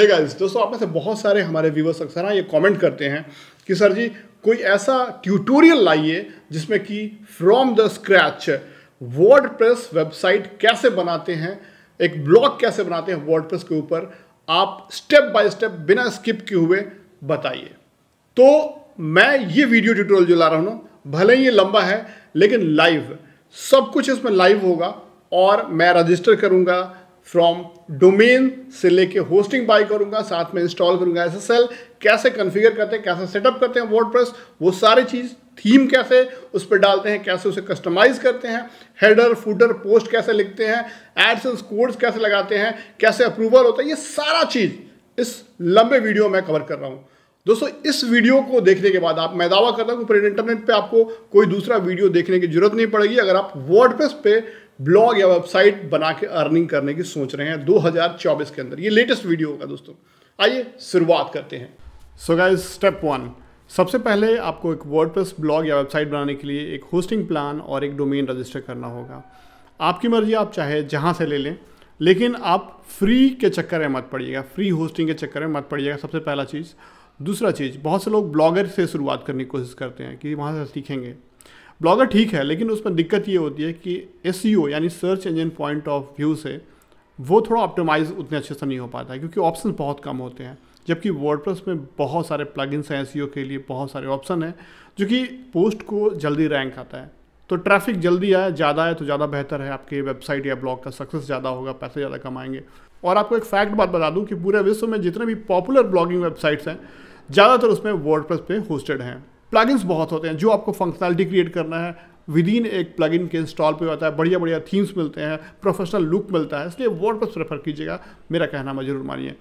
है hey guys दोस्तों आप में से बहुत सारे हमारे व्यूवर्स अक्सर ना ये कमेंट करते हैं कि सर जी कोई ऐसा ट्यूटोरियल लाइए जिसमें कि from the scratch word website कैसे बनाते हैं एक ब्लॉग कैसे बनाते हैं वर्ड के ऊपर आप स्टेप बाय स्टेप बिना स्किप किए हुए बताइए तो मैं ये वीडियो ट्यूटोरियल जो ला रहा हूँ भले ही ये लंबा है लेकिन लाइव सब कुछ इसमें लाइव होगा और मैं रजिस्टर करूंगा फ्रॉम डोमेन से लेके होस्टिंग बाई करूंगा साथ में इंस्टॉल करूंगा एस कैसे कन्फिगर करते हैं कैसे सेटअप करते हैं वर्डप्रेस वो सारी चीज़ थीम कैसे उस पर डालते हैं कैसे उसे कस्टमाइज करते हैं हेडर फूडर पोस्ट कैसे लिखते हैं एड्स एंड कोड्स कैसे लगाते हैं कैसे अप्रूवल होता है ये सारा चीज़ इस लंबे वीडियो में कवर कर रहा हूँ दोस्तों इस वीडियो को देखने के बाद आप मैं दावा करता हूँ कि पूरे इंटरनेट पे आपको कोई दूसरा वीडियो देखने की जरूरत नहीं पड़ेगी अगर आप वर्डप्रेस पे ब्लॉग या वेबसाइट बना के अर्निंग करने की सोच रहे हैं 2024 के अंदर ये लेटेस्ट वीडियो होगा दोस्तों आइए शुरुआत करते हैं सो गाइस स्टेप वन सबसे पहले आपको एक वर्ड ब्लॉग या वेबसाइट बनाने के लिए एक होस्टिंग प्लान और एक डोमेन रजिस्टर करना होगा आपकी मर्जी आप चाहे जहाँ से ले लें लेकिन आप फ्री के चक्कर में मत पड़िएगा फ्री होस्टिंग के चक्कर में मत पड़िएगा सबसे पहला चीज़ दूसरा चीज़ बहुत से लोग ब्लॉगर से शुरुआत करने की कोशिश करते हैं कि वहाँ से सीखेंगे ब्लॉगर ठीक है लेकिन उसमें दिक्कत ये होती है कि एस e यानी search engine point of view से वो थोड़ा ऑप्टिमाइज उतने अच्छे से नहीं हो पाता है क्योंकि ऑप्शन बहुत कम होते हैं जबकि वर्ड में बहुत सारे प्लगइन्स हैं एस e के लिए बहुत सारे ऑप्शन हैं जो कि पोस्ट को जल्दी रैंक आता है तो ट्रैफिक जल्दी आए ज़्यादा है तो ज़्यादा बेहतर है आपके वेबसाइट या ब्लॉग का सक्सेस ज़्यादा होगा पैसे ज़्यादा कमाएंगे और आपको एक फैक्ट बात बता दूं कि पूरे विश्व में जितने भी पॉपुलर ब्लॉगिंग वेबसाइट्स हैं ज़्यादातर उसमें वर्डप्रेस पे होस्टेड हैं प्लगइन्स बहुत होते हैं जो आपको फंक्शनैलिटी क्रिएट करना है विद इन एक प्लग इन के इंस्टॉल पर होता है बढ़िया बढ़िया थीम्स मिलते हैं प्रोफेशनल लुक मिलता है इसलिए वर्ड प्रेफर कीजिएगा मेरा कहना मैं जरूर मानिए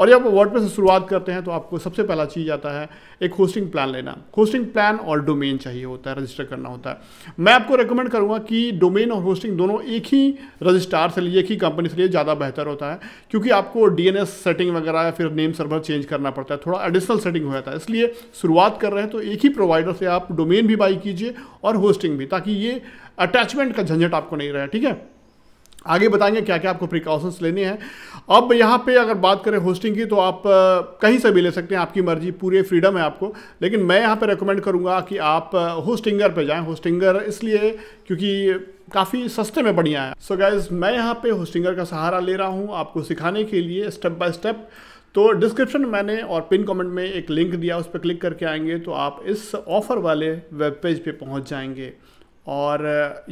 और जब वर्ड से शुरुआत करते हैं तो आपको सबसे पहला चीज़ आता है एक होस्टिंग प्लान लेना होस्टिंग प्लान और डोमेन चाहिए होता है रजिस्टर करना होता है मैं आपको रिकमेंड करूँगा कि डोमेन और होस्टिंग दोनों एक ही रजिस्ट्रार से लिए एक ही कंपनी से लिए ज़्यादा बेहतर होता है क्योंकि आपको डी सेटिंग वगैरह या फिर नेम सर्वर चेंज करना पड़ता है थोड़ा एडिशनल सेटिंग हो जाता है इसलिए शुरुआत कर रहे हैं तो एक ही प्रोवाइडर से आप डोमेन भी बाई कीजिए और होस्टिंग भी ताकि ये अटैचमेंट का झंझट आपको नहीं रहे ठीक है आगे बताएंगे क्या क्या आपको प्रिकॉशंस लेने हैं अब यहाँ पे अगर बात करें होस्टिंग की तो आप कहीं से भी ले सकते हैं आपकी मर्जी पूरे फ्रीडम है आपको लेकिन मैं यहाँ पे रेकमेंड करूँगा कि आप होस्टिंगर पे जाएं होस्टिंगर इसलिए क्योंकि काफ़ी सस्ते में बढ़िया है सो so गाइज़ मैं यहाँ पे होस्टिंगर का सहारा ले रहा हूँ आपको सिखाने के लिए स्टेप बाय स्टेप तो डिस्क्रिप्शन मैंने और पिन कमेंट में एक लिंक दिया उस पर क्लिक करके आएंगे तो आप इस ऑफ़र वाले वेब पेज पे पहुंच जाएंगे और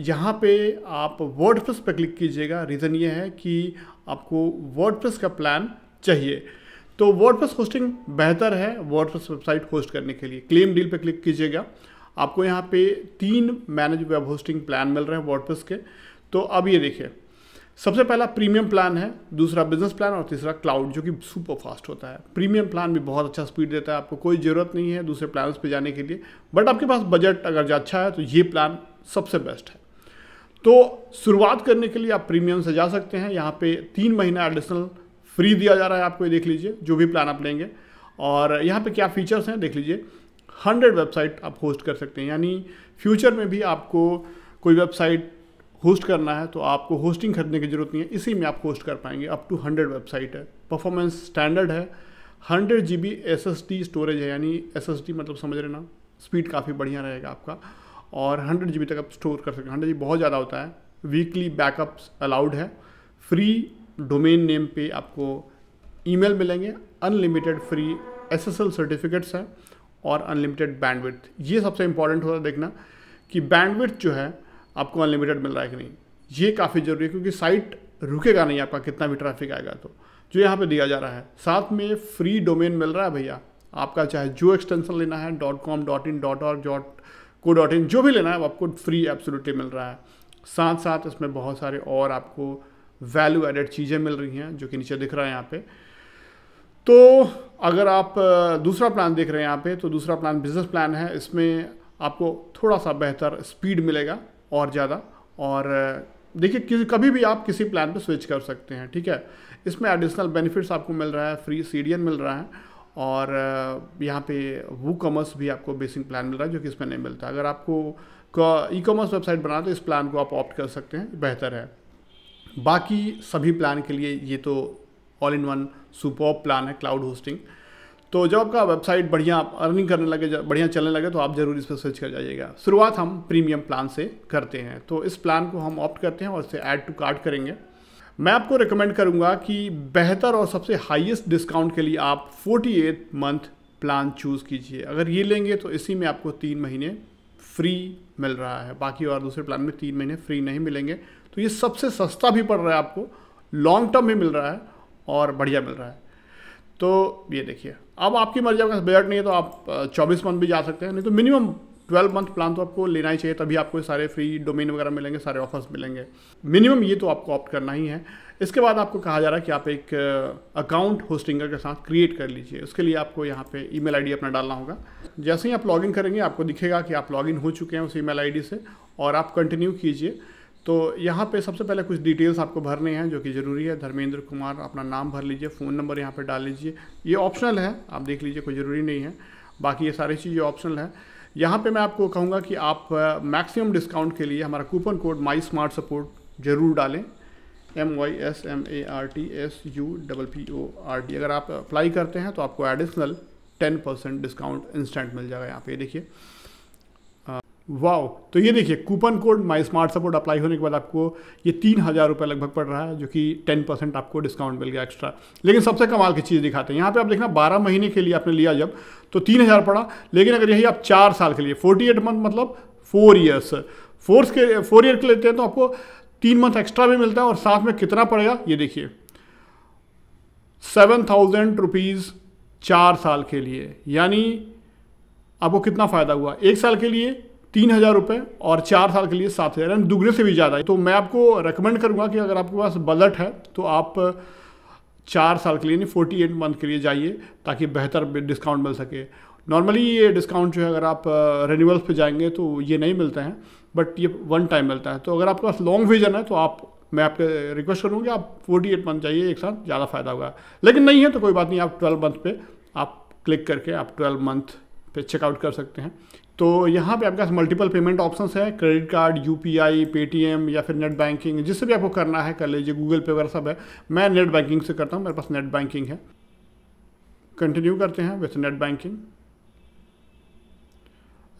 यहाँ पे आप वर्ड पर क्लिक कीजिएगा रीज़न ये है कि आपको वर्ड का प्लान चाहिए तो वर्डप्रेस होस्टिंग बेहतर है वर्डप्रेस वेबसाइट होस्ट करने के लिए क्लेम डील पर क्लिक कीजिएगा आपको यहाँ पे तीन मैनेज वेब होस्टिंग प्लान मिल रहे हैं वर्ड के तो अब ये देखिए सबसे पहला प्रीमियम प्लान है दूसरा बिजनेस प्लान और तीसरा क्लाउड जो कि सुपर फास्ट होता है प्रीमियम प्लान भी बहुत अच्छा स्पीड देता है आपको कोई ज़रूरत नहीं है दूसरे प्लान्स पे जाने के लिए बट आपके पास बजट अगर अच्छा है तो ये प्लान सबसे बेस्ट है तो शुरुआत करने के लिए आप प्रीमियम से जा सकते हैं यहाँ पे तीन महीना एडिशनल फ्री दिया जा रहा है आपको ये देख लीजिए जो भी प्लान आप लेंगे और यहाँ पे क्या फीचर्स हैं देख लीजिए हंड्रेड वेबसाइट आप होस्ट कर सकते हैं यानी फ्यूचर में भी आपको कोई वेबसाइट होस्ट करना है तो आपको होस्टिंग खरीदने की ज़रूरत नहीं है इसी में आप होस्ट कर पाएंगे अप टू हंड्रेड वेबसाइट है परफॉर्मेंस स्टैंडर्ड है hundred G B S S T storage है यानी एस एस टी मतलब समझ रहे ना स्पीड काफ़ी बढ़िया रहेगा आपका और हंड्रेड जी तक आप स्टोर कर सकते हैं हंड्रेड जी बहुत ज़्यादा होता है वीकली बैकअप्स अलाउड है फ्री डोमेन नेम पे आपको ईमेल मिलेंगे unlimited free S S L certificates हैं और अनलिमिटेड बैंडविड्थ ये सबसे इंपॉर्टेंट होता है देखना कि बैंडविड्थ जो है आपको अनलिमिटेड मिल रहा है कि नहीं ये काफ़ी ज़रूरी है क्योंकि साइट रुकेगा नहीं आपका कितना भी ट्रैफिक आएगा तो जो यहाँ पे दिया जा रहा है साथ में फ्री डोमेन मिल रहा है भैया आपका चाहे जो एक्सटेंशन लेना है dot com dot in dot और डॉट को डॉट इन जो भी लेना है वो आपको फ्री एब्सोल्युटली मिल रहा है साथ साथ इसमें बहुत सारे और आपको वैल्यू एडेड चीज़ें मिल रही हैं जो कि नीचे दिख रहा है यहाँ पे तो अगर आप दूसरा प्लान देख रहे हैं यहाँ पे तो दूसरा प्लान बिजनेस प्लान है इसमें आपको थोड़ा सा बेहतर स्पीड मिलेगा और ज़्यादा और देखिए किसी कभी भी आप किसी प्लान पे स्विच कर सकते हैं ठीक है इसमें एडिशनल बेनिफिट्स आपको मिल रहा है फ्री सी मिल रहा है और यहाँ पे वो कॉमर्स भी आपको बेसिक प्लान मिल रहा है जो कि इसमें नहीं मिलता अगर आपको ई कॉमर्स वेबसाइट बना तो इस प्लान को आप ऑप्ट कर सकते हैं बेहतर है बाकी सभी प्लान के लिए ये तो all in one super plan है क्लाउड होस्टिंग तो जब आपका वेबसाइट बढ़िया अर्निंग करने लगे बढ़िया चलने लगे तो आप ज़रूर इस पर सर्च कर जाइएगा शुरुआत हम प्रीमियम प्लान से करते हैं तो इस प्लान को हम ऑप्ट करते हैं और इसे ऐड टू कार्ट करेंगे मैं आपको रिकमेंड करूँगा कि बेहतर और सबसे हाईएस्ट डिस्काउंट के लिए आप 48 मंथ प्लान चूज़ कीजिए अगर ये लेंगे तो इसी में आपको तीन महीने फ्री मिल रहा है बाकी और दूसरे प्लान में तीन महीने फ्री नहीं मिलेंगे तो ये सबसे सस्ता भी पड़ रहा है आपको लॉन्ग टर्म भी मिल रहा है और बढ़िया मिल रहा है तो ये देखिए अब आपकी मर्जी आपका बजट नहीं है तो आप 24 मंथ भी जा सकते हैं नहीं तो मिनिमम ट्वेल्व मंथ प्लान तो आपको लेना ही चाहिए तभी आपको सारे फ्री डोमेन वगैरह मिलेंगे सारे ऑफर्स मिलेंगे मिनिमम ये तो आपको ऑप्ट करना ही है इसके बाद आपको कहा जा रहा है कि आप एक अकाउंट uh, होस्टिंगर के साथ क्रिएट कर लीजिए उसके लिए आपको यहाँ पे ईमेल आईडी अपना डालना होगा जैसे ही आप लॉगिन करेंगे आपको दिखेगा कि आप लॉगिन हो चुके हैं उस ईमेल आईडी से और आप कंटिन्यू कीजिए तो यहाँ पे सबसे पहले कुछ डिटेल्स आपको भरने हैं जो कि ज़रूरी है धर्मेंद्र कुमार अपना नाम भर लीजिए फ़ोन नंबर यहाँ पे डाल लीजिए ये ऑप्शनल है आप देख लीजिए कोई ज़रूरी नहीं है बाकी ये सारी चीज़ें ऑप्शनल है यहाँ पे मैं आपको कहूँगा कि आप मैक्सिमम डिस्काउंट के लिए हमारा coupon code my smart support जरूर डालें M Y S M A R T S U double P O R D अगर आप अप्लाई करते हैं तो आपको additional ten percent discount instant मिल जाएगा यहाँ पे देखिए वाओ तो ये देखिए coupon code my smart support apply होने के बाद आपको ये तीन हज़ार रुपये लगभग पड़ रहा है जो कि टेन परसेंट आपको डिस्काउंट मिल गया एक्स्ट्रा लेकिन सबसे कमाल की चीज़ दिखाते हैं यहाँ पे आप देखना बारह महीने के लिए आपने लिया जब तो तीन हज़ार पड़ा लेकिन अगर यही आप चार साल के लिए फोर्टी एट मंथ मतलब फोर ईयर्स फोर्स के फोर ईयर के लेते हैं तो आपको तीन मंथ एक्स्ट्रा भी मिलता है और साथ में कितना पड़ेगा ये देखिए सेवन थाउजेंड रुपीज़ चार साल के लिए यानी आपको कितना फ़ायदा हुआ एक साल के लिए तीन हज़ार रुपये और चार साल के लिए सात हज़ार यानी दुगने से भी ज़्यादा है तो मैं आपको रिकमेंड करूँगा कि अगर आपके पास बजट है तो आप चार साल के लिए यानी फोर्टी एट मंथ के लिए जाइए ताकि बेहतर डिस्काउंट मिल सके नॉर्मली ये डिस्काउंट जो है अगर आप रेन्यूअल्स पे जाएंगे तो ये नहीं मिलते हैं बट ये वन टाइम मिलता है तो अगर आपके पास लॉन्ग विजन है तो आप मैं आपके रिक्वेस्ट करूँगी आप फोर्टी एट मंथ जाइए एक साथ ज़्यादा फायदा होगा लेकिन नहीं है तो कोई बात नहीं आप ट्वेल्व मंथ पे आप क्लिक करके आप ट्वेल्व मंथ पे चेकआउट कर सकते हैं तो यहाँ पे आपके पास मल्टीपल पेमेंट ऑप्शंस है credit card U P I Paytm या फिर नेट बैंकिंग जिससे भी आपको करना है कर लीजिए गूगल पे वगैरह सब है मैं नेट बैंकिंग से करता हूँ मेरे पास नेट बैंकिंग है कंटिन्यू करते हैं with net banking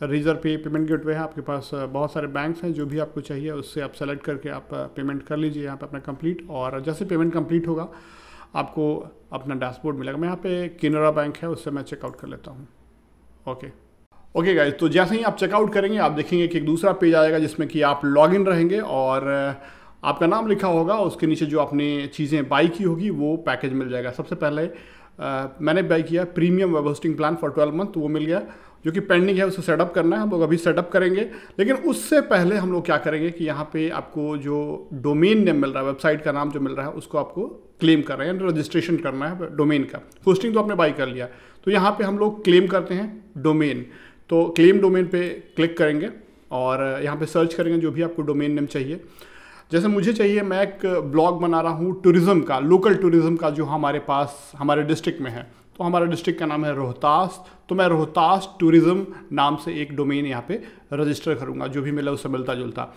Razorpay payment gateway है आपके पास बहुत सारे बैंक्स हैं जो भी आपको चाहिए उससे आप सेलेक्ट करके आप पेमेंट कर लीजिए यहाँ पे अपना कंप्लीट और जैसे पेमेंट कंप्लीट होगा आपको अपना डैशबोर्ड मिलेगा मैं यहाँ पे केनरा बैंक है उससे मैं चेकआउट कर लेता हूँ okay okay. Okay okay guys तो जैसे ही आप चेकआउट करेंगे आप देखेंगे कि एक दूसरा पेज आएगा जिसमें कि आप लॉग इन रहेंगे और आपका नाम लिखा होगा उसके नीचे जो आपने चीज़ें बाई की होगी वो पैकेज मिल जाएगा सबसे पहले आ, मैंने बाई किया premium web hosting plan for twelve month वो मिल गया जो कि पेंडिंग है उसको सेटअप करना है हम लोग अभी सेटअप करेंगे लेकिन उससे पहले हम लोग क्या करेंगे कि यहाँ पे आपको जो डोमेन नेम मिल रहा है वेबसाइट का नाम जो मिल रहा है उसको आपको क्लेम कर रहे हैं रजिस्ट्रेशन करना है डोमेन का होस्टिंग तो आपने बाई कर लिया तो यहाँ पे हम लोग क्लेम करते हैं डोमेन तो क्लेम डोमेन पे क्लिक करेंगे और यहाँ पे सर्च करेंगे जो भी आपको डोमेन नेम चाहिए जैसे मुझे चाहिए मैं एक ब्लॉग बना रहा हूँ टूरिज़्म का लोकल टूरिज़्म का जो हमारे पास हमारे डिस्ट्रिक्ट में है तो हमारा डिस्ट्रिक्ट का नाम है रोहतास तो मैं रोहतास टूरिज़्म नाम से एक डोमेन यहाँ पे रजिस्टर करूँगा जो भी मिला उससे मिलता जुलता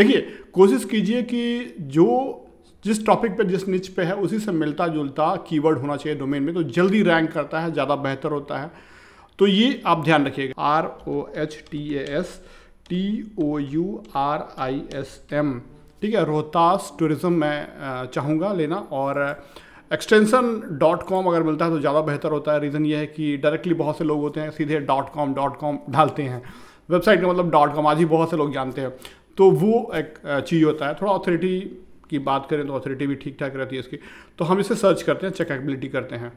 देखिए कोशिश कीजिए कि जो जिस टॉपिक पे जिस नीच पे है उसी से मिलता जुलता कीवर्ड होना चाहिए डोमेन में तो जल्दी रैंक करता है ज़्यादा बेहतर होता है तो ये आप ध्यान रखिएगा R O H T A S T O U R I S M ठीक है रोहतास टूरिज़्म मैं चाहूँगा लेना और एक्सटेंसन डॉट कॉम अगर मिलता है तो ज़्यादा बेहतर होता है रीज़न ये है कि डायरेक्टली बहुत से लोग होते हैं सीधे डॉट कॉम डॉट कॉम डालते हैं वेबसाइट का मतलब डॉट कॉम आज ही बहुत से लोग जानते हैं तो वो एक चीज़ होता है थोड़ा ऑथोरिटी की बात करें तो ऑथोरिटी भी ठीक ठाक रहती है इसकी तो हम इसे सर्च करते हैं चेकबिलिटी करते हैं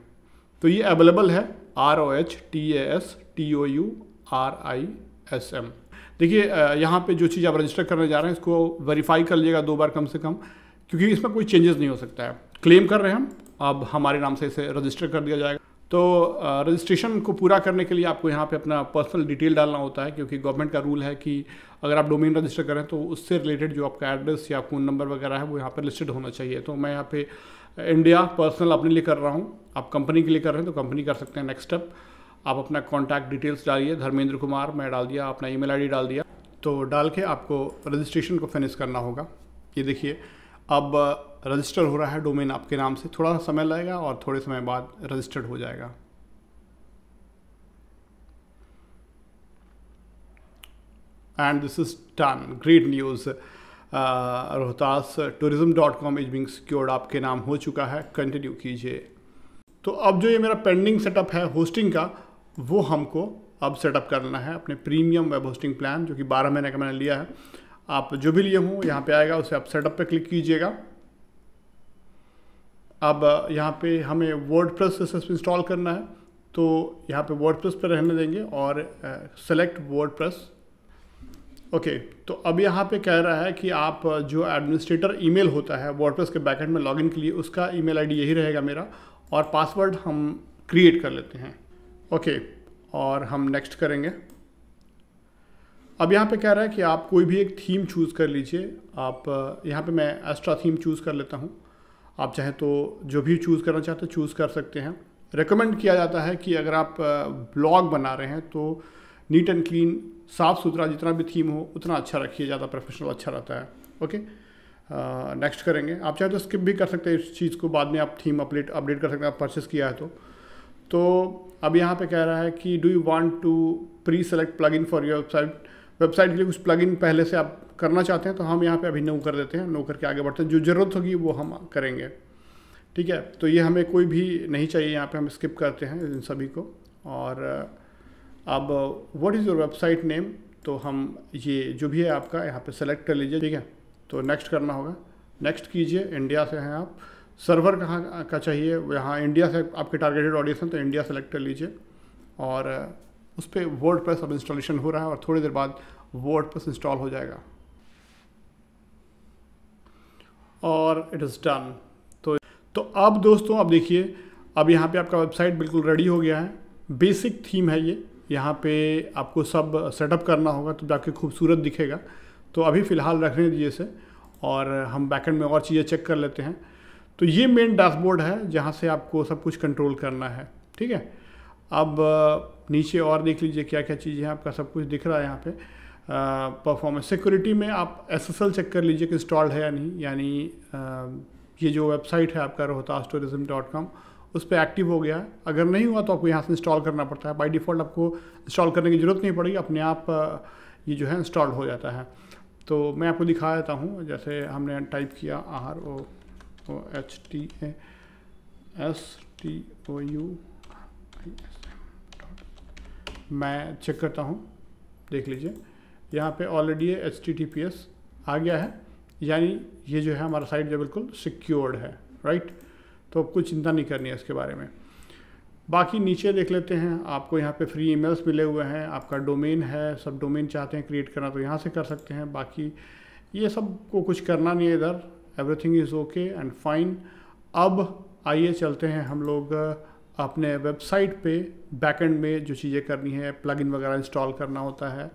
तो ये अवेलेबल है R O H T A S T O U R I S M देखिए यहाँ पे जो चीज़ आप रजिस्टर करने जा रहे हैं इसको वेरीफाई कर लीजिएगा दो बार कम से कम क्योंकि इसमें कोई चेंजेस नहीं हो सकता है क्लेम कर रहे हैं हम अब हमारे नाम से इसे रजिस्टर कर दिया जाएगा तो रजिस्ट्रेशन को पूरा करने के लिए आपको यहाँ पे अपना पर्सनल डिटेल डालना होता है क्योंकि गवर्नमेंट का रूल है कि अगर आप डोमेन रजिस्टर करें तो उससे रिलेटेड जो आपका एड्रेस या फ़ोन नंबर वगैरह है वो यहाँ पर लिस्टेड होना चाहिए तो मैं यहाँ पे इंडिया पर्सनल अपने लिए कर रहा हूँ आप कंपनी के लिए कर रहे हैं तो कंपनी कर सकते हैं नेक्स्ट स्टेप आप अपना कॉन्टैक्ट डिटेल्स डालिए धर्मेंद्र कुमार मैं डाल दिया अपना ईमेल आईडी डाल दिया तो डाल के आपको रजिस्ट्रेशन को फिनिश करना होगा ये देखिए अब रजिस्टर हो रहा है डोमेन आपके नाम से थोड़ा सा समय लगेगा और थोड़े समय बाद रजिस्टर्ड हो जाएगा and this is done great news Rohtas tourism dot com is being secured आपके नाम हो चुका है कंटिन्यू कीजिए तो अब जो ये मेरा पेंडिंग सेटअप है होस्टिंग का वो हमको अब सेटअप करना है अपने प्रीमियम वेब होस्टिंग प्लान जो कि 12 महीने का मैंने लिया है आप जो भी लिए हों यहाँ पे आएगा उसे आप सेटअप पे क्लिक कीजिएगा अब यहाँ पे हमें वर्ड प्रेस इंस्टॉल करना है तो यहाँ पे वर्ड प्रेस पर रहने देंगे और select WordPress okay okay, तो अब यहाँ पे कह रहा है कि आप जो एडमिनिस्ट्रेटर ईमेल होता है वर्डप्रेस के बैकेंड में लॉगिन के लिए उसका ईमेल आईडी यही रहेगा मेरा और पासवर्ड हम क्रिएट कर लेते हैं ओके okay, और हम नेक्स्ट करेंगे अब यहाँ पे कह रहा है कि आप कोई भी एक थीम चूज़ कर लीजिए आप यहाँ पे मैं एस्ट्रा थीम चूज़ कर लेता हूँ आप चाहें तो जो भी चूज़ करना चाहते चूज़ कर सकते हैं रिकमेंड किया जाता है कि अगर आप ब्लॉग बना रहे हैं तो नीट एंड क्लीन साफ़ सुथरा जितना भी थीम हो उतना अच्छा रखिए ज़्यादा प्रोफेशनल अच्छा रहता है ओके नेक्स्ट uh, करेंगे आप चाहे तो स्किप भी कर सकते हैं इस चीज़ को बाद में आप थीम अपडेट अपडेट कर सकते हैं आप परचेस किया है तो तो अब यहाँ पे कह रहा है कि do you want to preselect plugin for your website website के लिए कुछ प्लग इन पहले से आप करना चाहते हैं तो हम यहाँ पे अभी नो कर देते हैं नो करके आगे बढ़ते हैं जो ज़रूरत होगी वो हम करेंगे ठीक है तो ये हमें कोई भी नहीं चाहिए यहाँ पे हम स्किप करते हैं इन सभी को और अब what is your website name तो हम ये जो भी है आपका यहाँ पे सेलेक्ट कर लीजिए ठीक है तो नेक्स्ट करना होगा नेक्स्ट कीजिए इंडिया से हैं आप सर्वर कहाँ का चाहिए यहाँ इंडिया से आपके टारगेटेड ऑडियंस हैं तो इंडिया सेलेक्ट कर लीजिए और उस पर वर्ड प्रेस अब इंस्टॉलेशन हो रहा है और थोड़ी देर बाद वर्ड प्रेस इंस्टॉल हो जाएगा और इट इज़ डन तो तो अब दोस्तों अब देखिए अब यहाँ पे आपका वेबसाइट बिल्कुल रेडी हो गया है बेसिक थीम है ये यहाँ पे आपको सब सेटअप करना होगा तो जाके खूबसूरत दिखेगा तो अभी फ़िलहाल रखने दीजिए इसे और हम बैकेंड में और चीज़ें चेक कर लेते हैं तो ये मेन डैशबोर्ड है जहाँ से आपको सब कुछ कंट्रोल करना है ठीक है अब नीचे और देख लीजिए क्या क्या चीज़ें हैं आपका सब कुछ दिख रहा है यहाँ पे परफॉर्मेंस सिक्योरिटी में आप एसएसएल चेक कर लीजिए कि इंस्टॉल्ड है या नहीं यानी ये जो वेबसाइट है आपका रोहतास टूरिज़म डॉट कॉम उस पर एक्टिव हो गया अगर नहीं हुआ तो आपको यहाँ से इंस्टॉल करना पड़ता है बाई डिफ़ॉल्ट आपको इंस्टॉल करने की ज़रूरत नहीं पड़ेगी अपने आप ये जो है इंस्टॉल हो जाता है तो मैं आपको दिखा देता हूँ जैसे हमने टाइप किया R O O H T A S T O U मैं चेक करता हूँ देख लीजिए यहाँ पे already H T T P S आ गया है यानी ये जो है हमारा साइट जो बिल्कुल सिक्योर्ड है राइट तो आपको चिंता नहीं करनी है इसके बारे में बाकी नीचे देख लेते हैं आपको यहाँ पे फ्री ईमेल्स मिले हुए हैं आपका डोमेन है सब डोमेन चाहते हैं क्रिएट करना तो यहाँ से कर सकते हैं बाकी ये सब को कुछ करना नहीं है इधर everything is okay and fine अब आइए चलते हैं हम लोग अपने वेबसाइट पे बैकएंड में जो चीज़ें करनी है प्लगइन वगैरह इंस्टॉल करना होता है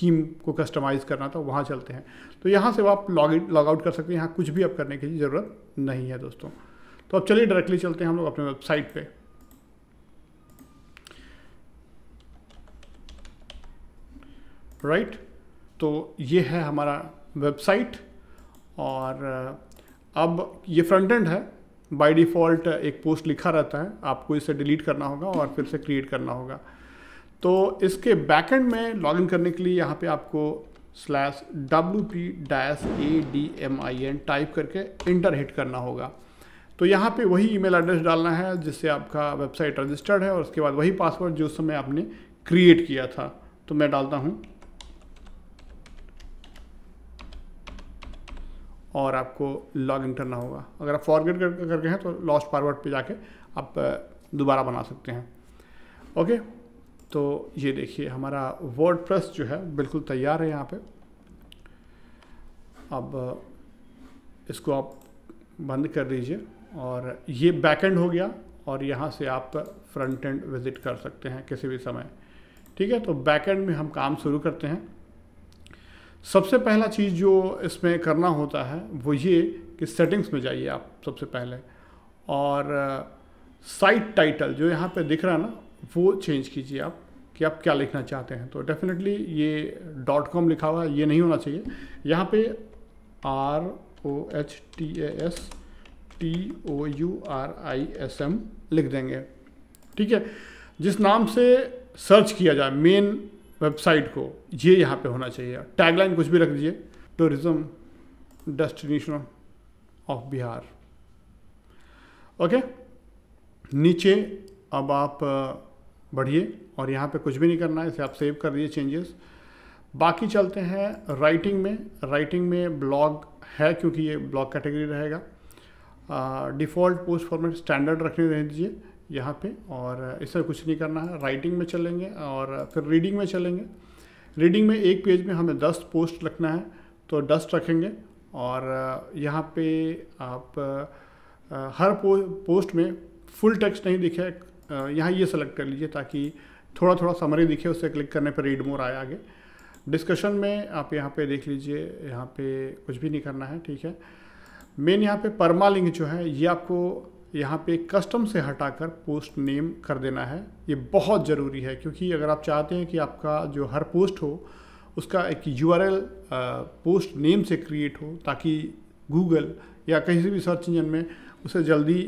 थीम को कस्टमाइज़ करना था तो वहाँ चलते हैं तो यहाँ से आप लॉग लॉग आउट कर सकते हैं यहाँ कुछ भी अब करने की ज़रूरत नहीं है दोस्तों तो अब चलिए डायरेक्टली चलते हैं हम लोग अपने वेबसाइट पे राइट right? तो ये है हमारा वेबसाइट और अब ये फ्रंट एंड है बाय डिफ़ॉल्ट एक पोस्ट लिखा रहता है आपको इसे डिलीट करना होगा और फिर से क्रिएट करना होगा तो इसके बैकएंड में लॉगिन करने के लिए यहाँ पे आपको slash W P dash A D M I N type करके इंटर हिट करना होगा तो यहाँ पे वही ईमेल एड्रेस डालना है जिससे आपका वेबसाइट रजिस्टर्ड है और उसके बाद वही पासवर्ड जो उस समय आपने क्रिएट किया था तो मैं डालता हूँ और आपको लॉग इन करना होगा अगर आप फॉरगेट करके कर हैं तो लॉस्ट पासवर्ड पे जाके आप दोबारा बना सकते हैं ओके तो ये देखिए हमारा वर्ड जो है बिल्कुल तैयार है यहाँ पर अब इसको आप बंद कर दीजिए और ये बैकएंड हो गया और यहाँ से आप फ्रंट एंड विजिट कर सकते हैं किसी भी समय ठीक है तो बैकएंड में हम काम शुरू करते हैं सबसे पहला चीज़ जो इसमें करना होता है वो ये कि सेटिंग्स में जाइए आप सबसे पहले और साइट टाइटल जो यहाँ पे दिख रहा है ना वो चेंज कीजिए आप कि आप क्या लिखना चाहते हैं तो डेफिनेटली ये डॉट कॉम लिखा हुआ है ये नहीं होना चाहिए यहाँ पे R O H T A S T O U R I S M लिख देंगे ठीक है जिस नाम से सर्च किया जाए मेन वेबसाइट को ये यहाँ पे होना चाहिए टैगलाइन कुछ भी रख दीजिए tourism destination of Bihar okay नीचे अब आप बढ़िए और यहाँ पे कुछ भी नहीं करना है इसे आप सेव कर दिए चेंजेस बाकी चलते हैं राइटिंग में राइटिंग में ब्लॉग है क्योंकि ये ब्लॉग कैटेगरी रहेगा डिफ़ॉल्ट पोस्ट फॉर्मेट स्टैंडर्ड रखने रह दीजिए यहाँ पे और इससे कुछ नहीं करना है राइटिंग में चलेंगे और फिर रीडिंग में चलेंगे रीडिंग में एक पेज में हमें दस पोस्ट रखना है तो डस्ट रखेंगे और यहाँ पे आप हर पो, पोस्ट में फुल टेक्स्ट नहीं दिखे यहाँ ये सेलेक्ट कर लीजिए ताकि थोड़ा थोड़ा समरी दिखे उससे क्लिक करने पर रीड मोर आए आगे डिस्कशन में आप यहाँ पे देख लीजिए यहाँ पे कुछ भी नहीं करना है ठीक है मेन यहाँ पे परमा लिंक जो है ये आपको यहाँ पे कस्टम से हटाकर पोस्ट नेम कर देना है ये बहुत ज़रूरी है क्योंकि अगर आप चाहते हैं कि आपका जो हर पोस्ट हो उसका एक यू पोस्ट नेम से क्रिएट हो ताकि गूगल या कहीं भी सर्च इंजन में उसे जल्दी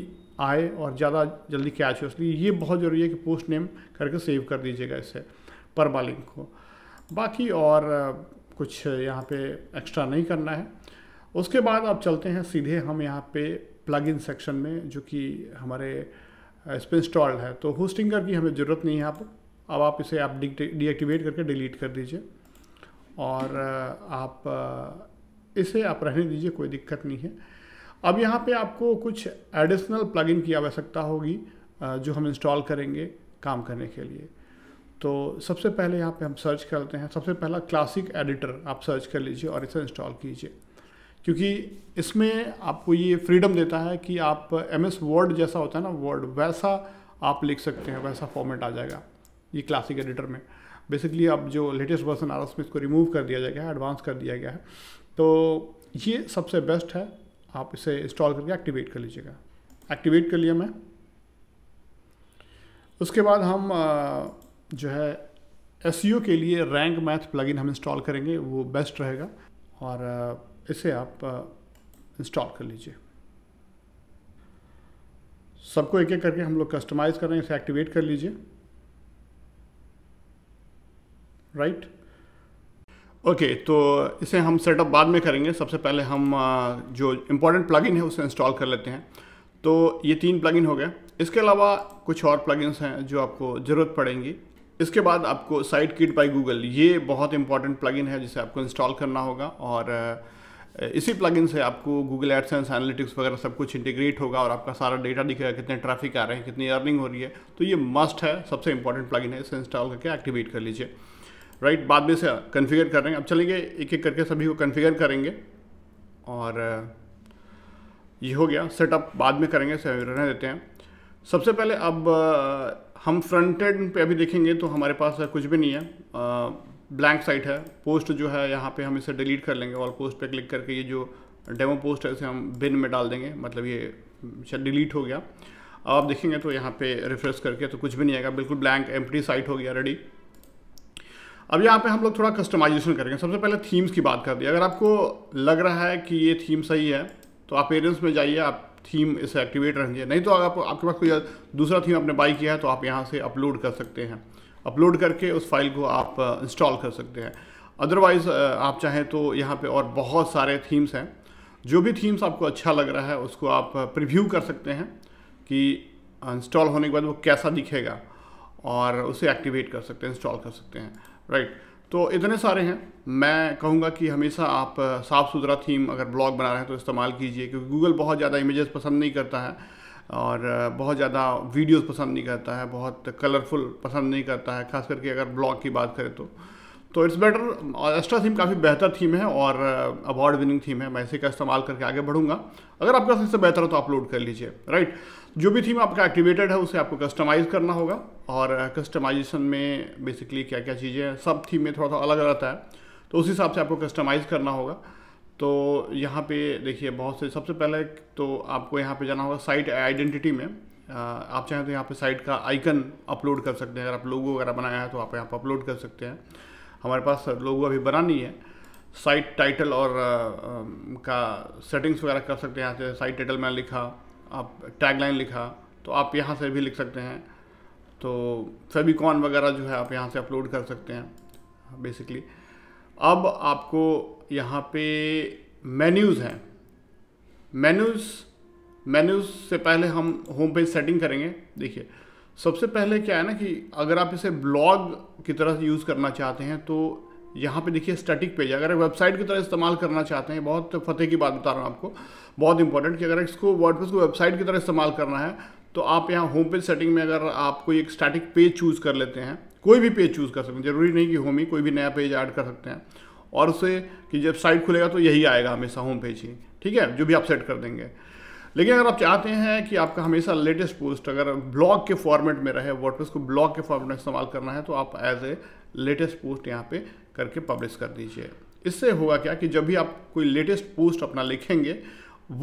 आए और ज़्यादा जल्दी कैच हो इसलिए ये बहुत ज़रूरी है कि पोस्ट नेम करके सेव कर दीजिएगा इसे परमा लिंक को बाकी और कुछ यहाँ पे एक्स्ट्रा नहीं करना है उसके बाद आप चलते हैं सीधे हम यहाँ पे प्लगइन सेक्शन में जो कि हमारे इस पर इंस्टॉल्ड है तो होस्टिंगर की हमें ज़रूरत नहीं है यहाँ पर अब आप इसे आप डीएक्टिवेट करके डिलीट कर दीजिए और आप इसे आप रहने दीजिए कोई दिक्कत नहीं है अब यहाँ पे आपको कुछ एडिशनल प्लगइन की आवश्यकता होगी जो हम इंस्टॉल करेंगे काम करने के लिए तो सबसे पहले यहाँ पे हम सर्च करते हैं सबसे पहला क्लासिक एडिटर आप सर्च कर लीजिए और इसे इंस्टॉल कीजिए क्योंकि इसमें आपको ये फ्रीडम देता है कि आप एम एस वर्ड जैसा होता है ना वर्ड वैसा आप लिख सकते हैं वैसा फॉर्मेट आ जाएगा ये क्लासिक एडिटर में बेसिकली अब जो लेटेस्ट वर्सन आ रहा है उसमें इसको रिमूव कर दिया गया है एडवांस कर दिया गया है तो ये सबसे बेस्ट है आप इसे इंस्टॉल करके एक्टिवेट कर लीजिएगा एक्टिवेट कर लिया मैं उसके बाद हम जो है एस के लिए रैंक मैथ प्लगइन हम इंस्टॉल करेंगे वो बेस्ट रहेगा और इसे आप इंस्टॉल कर लीजिए सबको एक एक करके हम लोग कस्टमाइज़ कर रहे हैं इसे एक्टिवेट कर लीजिए राइट ओके तो इसे हम सेटअप बाद में करेंगे सबसे पहले हम जो इम्पोर्टेंट प्लगइन है उसे इंस्टॉल कर लेते हैं तो ये तीन प्लगइन हो गए इसके अलावा कुछ और प्लगइन्स हैं जो आपको ज़रूरत पड़ेंगी इसके बाद आपको साइट किट बाई गूगल ये बहुत इंपॉर्टेंट प्लगइन है जिसे आपको इंस्टॉल करना होगा और uh, इसी प्लगइन से आपको गूगल एडसेंस एनालिटिक्स वगैरह सब कुछ इंटीग्रेट होगा और आपका सारा डेटा दिखेगा कितने ट्रैफिक आ रहे हैं कितनी अर्निंग हो रही है तो ये मस्ट है सबसे इंपॉर्टेंट प्लगइन है इसे इंस्टॉल करके एक्टिवेट कर लीजिए राइट right, बाद में से कन्फिगर कर रहे हैं अब चलेंगे एक एक करके सभी को कन्फिगर करेंगे और ये हो गया सेटअप बाद में करेंगे रहने देते हैं सबसे पहले अब हम फ्रंट एंड पे अभी देखेंगे तो हमारे पास कुछ भी नहीं है ब्लैंक साइट है पोस्ट जो है यहाँ पे हम इसे डिलीट कर लेंगे और पोस्ट पे क्लिक करके ये जो डेमो पोस्ट है इसे हम बिन में डाल देंगे मतलब ये शायद डिलीट हो गया अब आप देखेंगे तो यहाँ पे रिफ्रेश करके तो कुछ भी नहीं आएगा बिल्कुल ब्लैंक एम्प्टी साइट हो गया रेडी अब यहाँ पे हम लोग थोड़ा कस्टमाइजेशन करेंगे सबसे पहले थीम्स की बात कर दी अगर आपको लग रहा है कि ये थीम सही है तो आप एरेंस में जाइए आप थीम इसे एक्टिवेट रहेंगे नहीं तो अगर आप, आपके पास कोई दूसरा थीम आपने बाई किया है तो आप यहाँ से अपलोड कर सकते हैं अपलोड करके उस फाइल को आप इंस्टॉल कर सकते हैं अदरवाइज़ आप चाहें तो यहाँ पे और बहुत सारे थीम्स हैं जो भी थीम्स आपको अच्छा लग रहा है उसको आप प्रिव्यू कर सकते हैं कि इंस्टॉल होने के बाद वो कैसा दिखेगा और उसे एक्टिवेट कर सकते हैं इंस्टॉल कर सकते हैं राइट तो इतने सारे हैं मैं कहूँगा कि हमेशा आप साफ़ सुथरा थीम अगर ब्लॉग बना रहे हैं तो इस्तेमाल कीजिए क्योंकि गूगल बहुत ज़्यादा इमेजेस पसंद नहीं करता है और बहुत ज़्यादा वीडियोस पसंद नहीं करता है बहुत कलरफुल पसंद नहीं करता है खास करके अगर ब्लॉग की बात करें तो तो इट्स बेटर और एक्स्ट्रा थीम काफ़ी बेहतर थीम है और अवार्ड विनिंग थीम है मैं इसी का इस्तेमाल करके आगे बढ़ूंगा अगर आपका सबसे बेहतर हो तो अपलोड कर लीजिए राइट जो भी थीम आपका एक्टिवेटेड है उसे आपको कस्टमाइज़ करना होगा और कस्टमाइजेशन में बेसिकली क्या क्या चीज़ें सब थीम में थोड़ा सा अलग रहता है तो उस हिसाब से आपको कस्टमाइज़ करना होगा तो यहाँ पे देखिए बहुत से सबसे पहले तो आपको यहाँ पे जाना होगा साइट आइडेंटिटी में आप चाहें तो यहाँ पे साइट का आइकन अपलोड कर सकते हैं अगर आप लोगो वगैरह बनाया है तो आप यहाँ पर अपलोड कर सकते हैं हमारे पास लोगो अभी बना नहीं है साइट टाइटल और आ, आ, का सेटिंग्स वगैरह कर सकते हैं यहाँ से साइट टाइटल मैंने लिखा आप टैगलाइन लिखा तो आप यहाँ से भी लिख सकते हैं तो फेबिकॉन वगैरह जो है आप यहाँ से अपलोड कर सकते हैं बेसिकली अब आपको यहाँ पे मेन्यूज़ हैं मेन्यूज़ मेन्यूज़ से पहले हम होम पेज सेटिंग करेंगे देखिए सबसे पहले क्या है ना कि अगर आप इसे ब्लॉग की तरह यूज़ करना चाहते हैं तो यहाँ पे देखिए स्टैटिक पेज अगर वेबसाइट की तरह इस्तेमाल करना चाहते हैं बहुत फतेह की बात बता रहा हूँ आपको बहुत इंपॉर्टेंट कि अगर इसको वर्ड को वेबसाइट की तरह इस्तेमाल करना है तो आप यहाँ होम पेज सेटिंग में अगर आप कोई एक स्टैटिक पेज चूज़ कर लेते हैं कोई भी पेज चूज़ कर सकते हैं जरूरी नहीं कि होम ही कोई भी नया पेज ऐड कर सकते हैं और उसे कि जब साइट खुलेगा तो यही आएगा हमेशा होम पेज ही ठीक है जो भी आप सेट कर देंगे लेकिन अगर आप चाहते हैं कि आपका हमेशा लेटेस्ट पोस्ट अगर ब्लॉग के फॉर्मेट में रहे वर्डप्रेस को ब्लॉग के फॉर्मेट में इस्तेमाल करना है तो आप एज ए लेटेस्ट पोस्ट यहाँ पे करके पब्लिश कर दीजिए इससे होगा क्या कि जब भी आप कोई लेटेस्ट पोस्ट अपना लिखेंगे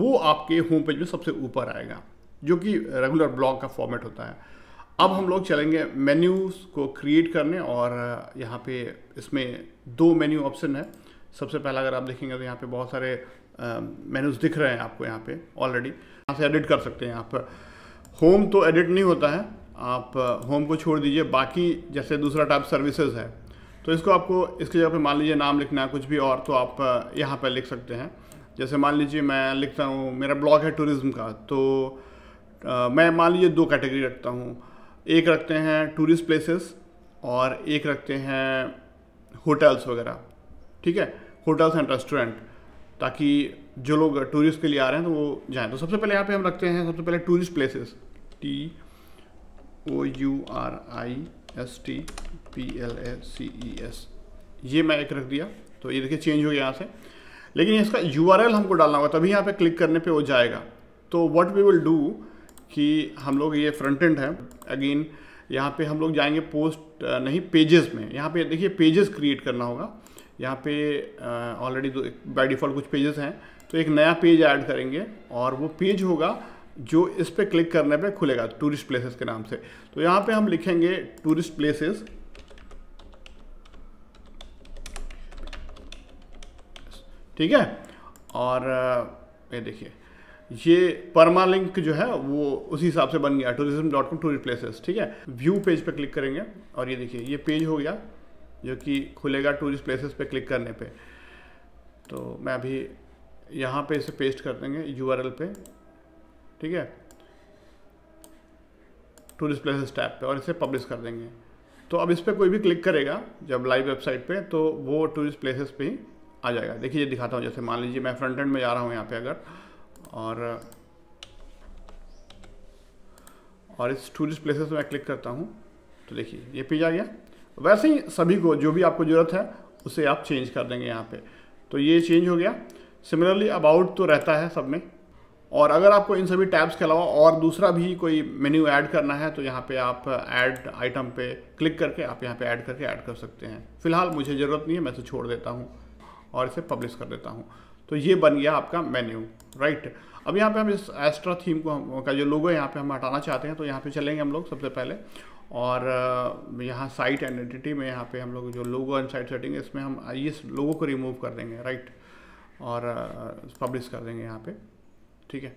वो आपके होम पेज में सबसे ऊपर आएगा जो कि रेगुलर ब्लॉग का फॉर्मेट होता है अब हम लोग चलेंगे मेन्यूज़ को क्रिएट करने और यहाँ पे इसमें दो मेन्यू ऑप्शन है सबसे पहला अगर आप देखेंगे तो यहाँ पे बहुत सारे मेन्यूज़ दिख रहे हैं आपको यहाँ पे ऑलरेडी यहाँ से एडिट कर सकते हैं आप होम तो एडिट नहीं होता है आप होम को छोड़ दीजिए बाकी जैसे दूसरा टाइप सर्विसेज है तो इसको आपको इसकी जगह पे मान लीजिए नाम लिखना है कुछ भी और तो आप यहाँ पर लिख सकते हैं जैसे मान लीजिए मैं लिखता हूँ मेरा ब्लॉग है टूरिज़्म का तो आ, मैं मान लीजिए दो कैटेगरी रखता हूँ एक रखते हैं टूरिस्ट प्लेसेस और एक रखते हैं होटल्स वगैरह ठीक है होटल्स एंड रेस्टोरेंट ताकि जो लोग टूरिस्ट के लिए आ रहे हैं तो वो जाएँ तो सबसे पहले यहाँ पे हम रखते हैं सबसे पहले tourist places T O U R I S T P L A C E S ये मैं एक रख दिया तो ये देखिए चेंज हो गया यहाँ से लेकिन इसका यू हमको डालना होगा तभी यहाँ पे क्लिक करने पे वो जाएगा तो व्हाट वी विल डू कि हम लोग ये फ्रंट एंड है अगेन यहाँ पे हम लोग जाएंगे पोस्ट नहीं पेजेस में यहाँ पे देखिए पेजेस क्रिएट करना होगा यहाँ पे ऑलरेडी तो बाई डिफ़ॉल्ट कुछ पेजेस हैं तो एक नया पेज ऐड करेंगे और वो पेज होगा जो इस पर क्लिक करने पे खुलेगा टूरिस्ट प्लेसेस के नाम से तो यहाँ पे हम लिखेंगे टूरिस्ट प्लेसेस ठीक है और ये देखिए ये परमालिंक जो है वो उसी हिसाब से बन गया tourism dot com tourist places ठीक है व्यू पेज पे क्लिक करेंगे और ये देखिए ये पेज हो गया जो कि खुलेगा टूरिस्ट प्लेसेस पे क्लिक करने पे तो मैं अभी यहाँ पे इसे पेस्ट कर देंगे यू पे ठीक है टूरिस्ट प्लेसेस टैब पे और इसे पब्लिश कर देंगे तो अब इस पर कोई भी क्लिक करेगा जब लाइव वेबसाइट पर तो वो टूरिस्ट प्लेसेस पर ही आ जाएगा देखिए ये दिखाता हूँ जैसे मान लीजिए मैं फ्रंट एंड में जा रहा हूँ यहाँ पे अगर और और इस टूरिस्ट प्लेसेस में क्लिक करता हूँ तो देखिए ये पेज आ गया वैसे ही सभी को जो भी आपको ज़रूरत है उसे आप चेंज कर देंगे यहाँ पे तो ये चेंज हो गया सिमिलरली अबाउट तो रहता है सब में और अगर आपको इन सभी टैब्स के अलावा और दूसरा भी कोई मेन्यू ऐड करना है तो यहाँ पे आप ऐड आइटम पे क्लिक करके आप यहाँ पे ऐड करके ऐड कर सकते हैं फिलहाल मुझे ज़रूरत नहीं है मैं इसे छोड़ देता हूँ और इसे पब्लिश कर देता हूँ तो ये बन गया आपका मेन्यू राइट अब यहाँ पे हम इस एस्ट्रा थीम को का जो लोगो है यहाँ पे हम हटाना चाहते हैं तो यहाँ पे चलेंगे हम लोग सबसे पहले और यहाँ साइट आइडेंटिटी में यहाँ पे हम लोग जो लोगो एंड साइट सेटिंग है इसमें हम इस लोगो को रिमूव कर देंगे राइट और पब्लिश कर देंगे यहाँ पे ठीक है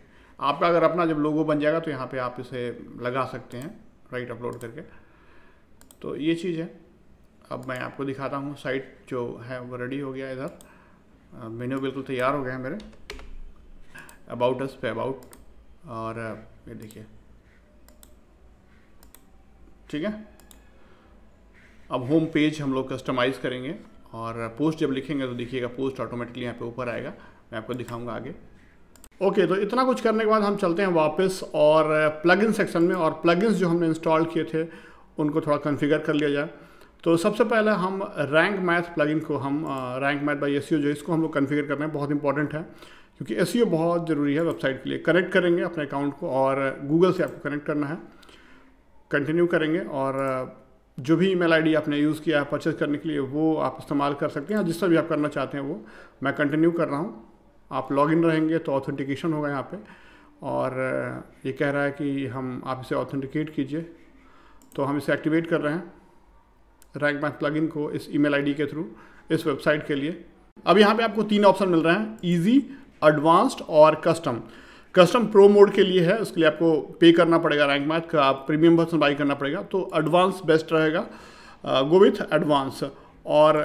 आपका अगर अपना जब लोगो बन जाएगा तो यहाँ पे आप इसे लगा सकते हैं राइट अपलोड करके तो ये चीज़ है अब मैं आपको दिखाता हूँ साइट जो है वो रेडी हो गया इधर मेन्यू बिल्कुल तैयार हो गए हैं मेरे अबाउट अस पे अबाउट और ये देखिए ठीक है अब होम पेज हम लोग कस्टमाइज़ करेंगे और पोस्ट जब लिखेंगे तो देखिएगा पोस्ट ऑटोमेटिकली यहाँ पे ऊपर आएगा मैं आपको दिखाऊंगा आगे ओके okay, तो इतना कुछ करने के बाद हम चलते हैं वापस और प्लगइन सेक्शन में और प्लगइन्स जो हमने इंस्टॉल किए थे उनको थोड़ा कॉन्फ़िगर कर लिया जाए तो सबसे पहले हम रैंक मैथ प्लगइन को हम रैंक मैथ बाई एस जो इसको हम लोग कन्फिगर e करना है बहुत इंपॉर्टेंट है क्योंकि एस बहुत ज़रूरी है वेबसाइट के लिए कनेक्ट करेंगे अपने अकाउंट को और गूगल से आपको कनेक्ट करना है कंटिन्यू करेंगे और जो भी ईमेल आईडी आपने यूज़ किया है परचेज करने के लिए वो आप इस्तेमाल कर सकते हैं जिस तरह भी आप करना चाहते हैं वो मैं कंटिन्यू कर रहा हूँ आप लॉगिन रहेंगे तो ऑथेंटिकेशन होगा यहाँ पे और ये कह रहा है कि हम आप इसे ऑथेंटिकेट कीजिए तो हम इसे एक्टिवेट कर रहे हैं रैंक मैथ प्लग को इस ईमेल आईडी के थ्रू इस वेबसाइट के लिए अब यहाँ पे आपको तीन ऑप्शन मिल रहे हैं ईजी एडवांस्ड और कस्टम कस्टम प्रो मोड के लिए है उसके लिए आपको पे करना पड़ेगा रैंक मैथ का आप प्रीमियम वर्सन बाई करना पड़ेगा तो एडवांस बेस्ट रहेगा गो विथ एडवांस और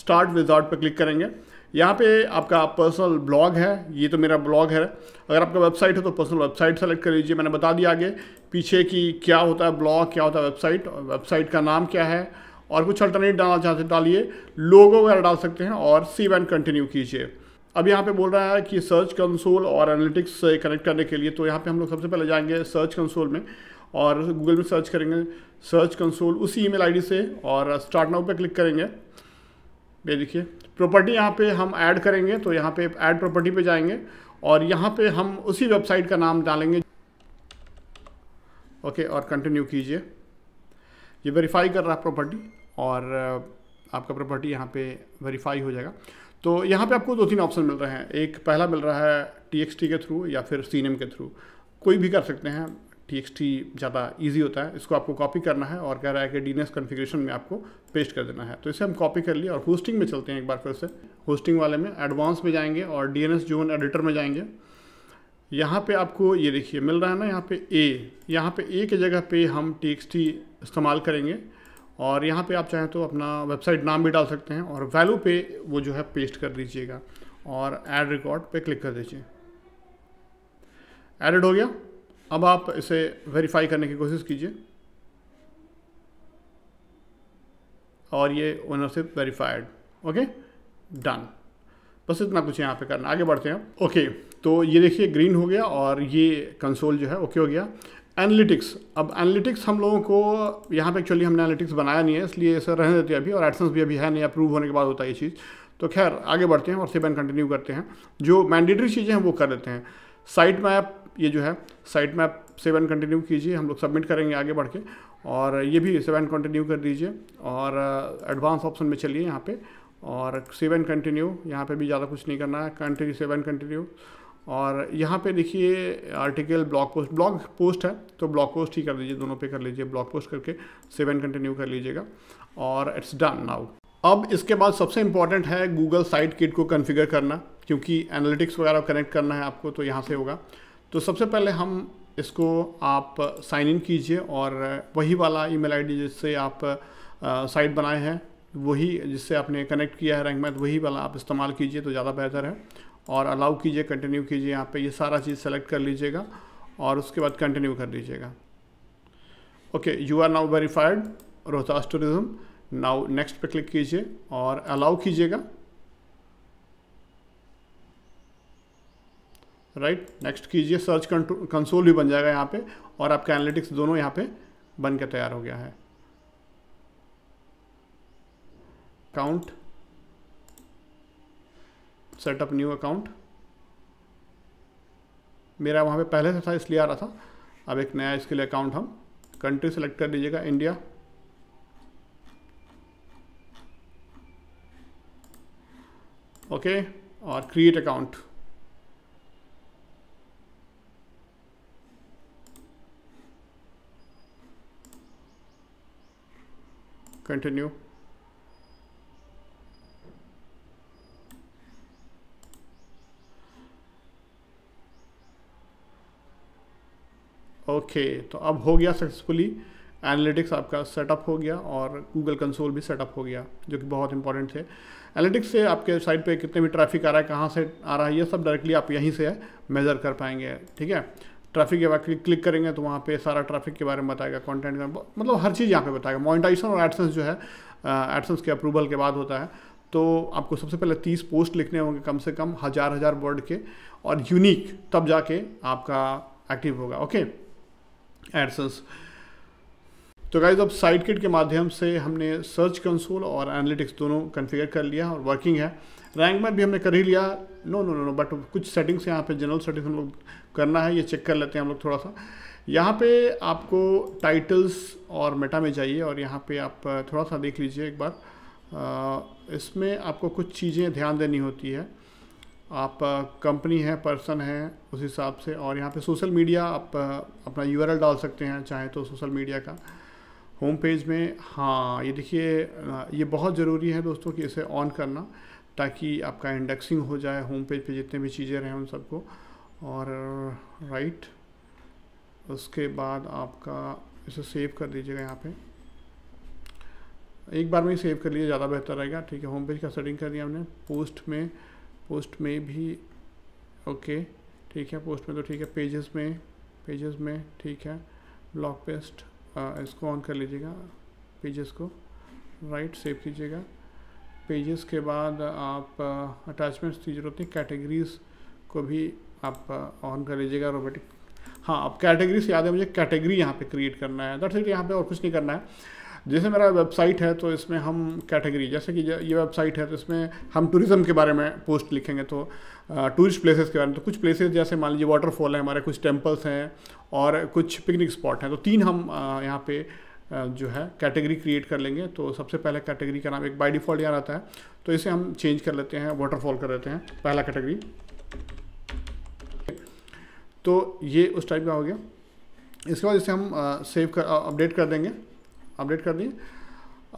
स्टार्ट विजार्ट पर क्लिक करेंगे यहाँ पे आपका पर्सनल ब्लॉग है ये तो मेरा ब्लॉग है अगर आपका वेबसाइट है तो पर्सनल वेबसाइट सेलेक्ट कर लीजिए मैंने बता दिया आगे पीछे कि क्या होता है ब्लॉग क्या होता है वेबसाइट वेबसाइट का नाम क्या है और कुछ अल्टरनेट डालना चाहते हैं डालिए लोगो वगैरह डाल सकते हैं और सी वैन कंटिन्यू कीजिए अब यहाँ पे बोल रहा है कि सर्च कंसोल और एनालिटिक्स से कनेक्ट करने के लिए तो यहाँ पे हम लोग सबसे पहले जाएंगे सर्च कंसोल में और गूगल में सर्च करेंगे सर्च कंसोल उसी ईमेल आईडी से और स्टार्ट नाउ पे क्लिक करेंगे ये देखिए प्रॉपर्टी यहाँ पे हम ऐड करेंगे तो यहाँ पे ऐड प्रॉपर्टी पे जाएंगे और यहाँ पे हम उसी वेबसाइट का नाम डालेंगे ओके और कंटिन्यू कीजिए ये वेरीफाई कर रहा है प्रॉपर्टी और uh, आपका प्रॉपर्टी यहाँ पे वेरीफाई हो जाएगा तो यहाँ पे आपको दो तीन ऑप्शन मिल रहे हैं एक पहला मिल रहा है टी के थ्रू या फिर सी के थ्रू कोई भी कर सकते हैं टी ज़्यादा ईजी होता है इसको आपको कॉपी करना है और कह रहा है कि डी कॉन्फ़िगरेशन में आपको पेस्ट कर देना है तो इसे हम कॉपी कर लिए और होस्टिंग में चलते हैं एक बार फिर से होस्टिंग वाले में एडवांस में जाएंगे और D N S zone editor में जाएंगे यहाँ पे आपको ये देखिए मिल रहा है ना यहाँ पे ए यहाँ पे ए के जगह पे हम टी इस्तेमाल करेंगे और यहाँ पे आप चाहें तो अपना वेबसाइट नाम भी डाल सकते हैं और वैल्यू पे वो जो है पेस्ट कर दीजिएगा और ऐड रिकॉर्ड पे क्लिक कर दीजिए एडिड हो गया अब आप इसे वेरीफाई करने की कोशिश कीजिए और ये ओनरशिप वेरीफाइड ओके डन बस इतना कुछ यहाँ पे करना आगे बढ़ते हैं ओके okay. तो ये देखिए ग्रीन हो गया और ये कंसोल जो है ओके हो गया एनालिटिक्स अब एनालिटिक्स हम लोगों को यहाँ पे एक्चुअली हमने एनालिटिक्स बनाया नहीं है इसलिए ऐसे रहने देते हैं अभी और एडसेंस भी अभी है नहीं अप्रूव होने के बाद होता है ये चीज़ तो खैर आगे बढ़ते हैं और सेवन कंटिन्यू करते हैं जो मैंडेटरी चीज़ें हैं वो कर लेते हैं साइट मैप ये जो है साइट मैप सेवन कंटिन्यू कीजिए हम लोग सबमिट करेंगे आगे बढ़ के और ये भी सेवन कंटिन्यू कर दीजिए और एडवांस uh, ऑप्शन में चलिए यहाँ पर और सेवन कंटिन्यू यहाँ पर भी ज़्यादा कुछ नहीं करना है कंट्री सेवन कंटिन्यू और यहाँ पे देखिए article blog post blog post है तो ब्लॉग पोस्ट ही कर दीजिए दोनों पे कर लीजिए ब्लॉग पोस्ट करके सेवन कंटिन्यू कर लीजिएगा और इट्स डन नाउ अब इसके बाद सबसे इम्पॉर्टेंट है गूगल साइट किट को कन्फिगर करना क्योंकि एनालिटिक्स वगैरह कनेक्ट करना है आपको तो यहाँ से होगा तो सबसे पहले हम इसको आप साइन इन कीजिए और वही वाला ईमेल आईडी जिससे आप साइट बनाए हैं वही जिससे आपने कनेक्ट किया है रैंक मैथ वही वाला आप इस्तेमाल कीजिए तो ज़्यादा बेहतर है और अलाउ कीजिए कंटिन्यू कीजिए यहाँ पे ये सारा चीज़ सेलेक्ट कर लीजिएगा और उसके बाद कंटिन्यू कर लीजिएगा okay you are now verified Rohtas tourism now next पे क्लिक कीजिए और अलाउ कीजिएगा राइट नेक्स्ट कीजिए सर्च कंसोल भी बन जाएगा यहाँ पे और आपका एनालिटिक्स दोनों यहाँ पे बन के तैयार हो गया है काउंट सेटअप न्यू अकाउंट मेरा वहाँ पे पहले से था इसलिए आ रहा था अब एक नया इसके लिए अकाउंट हम कंट्री सेलेक्ट कर लीजिएगा इंडिया ओके और क्रिएट अकाउंट कंटिन्यू ओके तो अब हो गया सक्सेसफुली एनालिटिक्स आपका सेटअप हो गया और गूगल कंसोल भी सेटअप हो गया जो कि बहुत इंपॉर्टेंट थे एनालिटिक्स से आपके साइट पे कितने भी ट्रैफिक आ रहा है कहाँ से आ रहा है ये सब डायरेक्टली आप यहीं से मेज़र कर पाएंगे ठीक है ट्रैफिक के बाद क्लिक करेंगे तो वहाँ पे सारा ट्रैफिक के बारे में बताएगा कंटेंट का मतलब हर चीज़ यहाँ पे बताएगा मोनिटाइजेशन और एडसेंस जो है एडसेंस के अप्रूवल के बाद होता है तो आपको सबसे पहले तीस पोस्ट लिखने होंगे कम से कम हज़ार हज़ार वर्ड के और यूनिक तब जाके आपका एक्टिव होगा ओके एडसेंस तो गाइज अब साइड किट के माध्यम से हमने सर्च कंसोल और एनालिटिक्स दोनों कन्फिगर कर लिया और वर्किंग है रैंक मैप भी हमने कर ही लिया no no no no but कुछ सेटिंग्स यहाँ पे जनरल सेटिंग्स हम लोग करना है ये चेक कर लेते हैं हम लोग थोड़ा सा यहाँ पे आपको टाइटल्स और मेटा में जाइए और यहाँ पे आप थोड़ा सा देख लीजिए एक बार आ, इसमें आपको कुछ चीज़ें ध्यान देनी होती है आप कंपनी है पर्सन है उस हिसाब से और यहाँ पे सोशल मीडिया आप अपना यू डाल सकते हैं चाहे तो सोशल मीडिया का होम पेज में हाँ ये देखिए ये बहुत ज़रूरी है दोस्तों कि इसे ऑन करना ताकि आपका इंडेक्सिंग हो जाए होम पेज पे जितने भी चीज़ें रहें उन सबको और राइट उसके बाद आपका इसे सेव कर दीजिएगा यहाँ पे एक बार में ही सेव कर लीजिए ज़्यादा बेहतर रहेगा ठीक है होम पेज का सेटिंग कर दिया हमने पोस्ट में पोस्ट में भी ओके ठीक है पोस्ट में तो ठीक है पेजेस में पेजेस में ठीक है ब्लॉक पेस्ट आ, इसको ऑन कर लीजिएगा पेजेस को राइट सेव कीजिएगा पेजेस के बाद आप अटैचमेंट्स की जरूरत नहीं कैटेगरीज को भी आप ऑन कर लीजिएगा रोबोटिक हाँ अब कैटेगरीज याद है मुझे कैटेगरी यहाँ पे क्रिएट करना है दैट्स यहाँ पे और कुछ नहीं करना है जैसे मेरा वेबसाइट है तो इसमें हम कैटेगरी जैसे कि ये वेबसाइट है तो इसमें हम टूरिज़्म के बारे में पोस्ट लिखेंगे तो टूरिस्ट प्लेसेस के बारे में तो कुछ प्लेसेस जैसे मान लीजिए वाटरफॉल है हमारे कुछ टेम्पल्स हैं और कुछ पिकनिक स्पॉट हैं तो तीन हम यहाँ पे जो है कैटेगरी क्रिएट कर लेंगे तो सबसे पहले कैटेगरी का नाम एक बाई डिफ़ॉल्ट यहाँ रहता है तो इसे हम चेंज कर लेते हैं वाटरफॉल कर लेते हैं पहला कैटेगरी तो ये उस टाइप का हो गया इसके बाद इसे हम सेव कर अपडेट कर देंगे अपडेट कर दिए